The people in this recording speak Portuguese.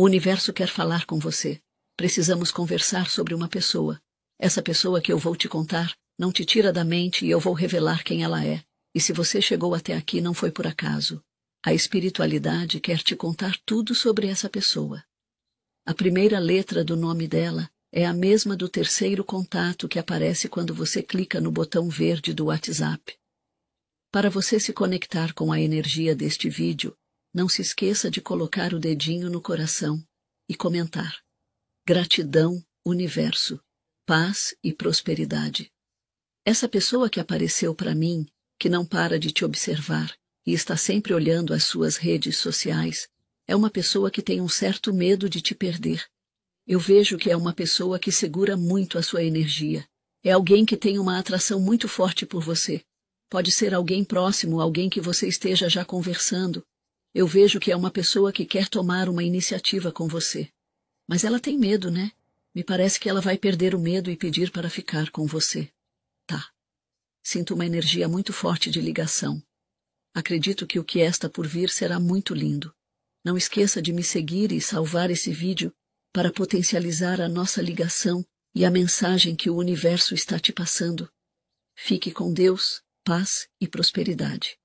O universo quer falar com você. Precisamos conversar sobre uma pessoa. Essa pessoa que eu vou te contar não te tira da mente e eu vou revelar quem ela é. E se você chegou até aqui, não foi por acaso. A espiritualidade quer te contar tudo sobre essa pessoa. A primeira letra do nome dela é a mesma do terceiro contato que aparece quando você clica no botão verde do WhatsApp. Para você se conectar com a energia deste vídeo, não se esqueça de colocar o dedinho no coração e comentar. Gratidão, universo, paz e prosperidade. Essa pessoa que apareceu para mim, que não para de te observar e está sempre olhando as suas redes sociais, é uma pessoa que tem um certo medo de te perder. Eu vejo que é uma pessoa que segura muito a sua energia. É alguém que tem uma atração muito forte por você. Pode ser alguém próximo, alguém que você esteja já conversando, eu vejo que é uma pessoa que quer tomar uma iniciativa com você. Mas ela tem medo, né? Me parece que ela vai perder o medo e pedir para ficar com você. Tá. Sinto uma energia muito forte de ligação. Acredito que o que está por vir será muito lindo. Não esqueça de me seguir e salvar esse vídeo para potencializar a nossa ligação e a mensagem que o universo está te passando. Fique com Deus, paz e prosperidade.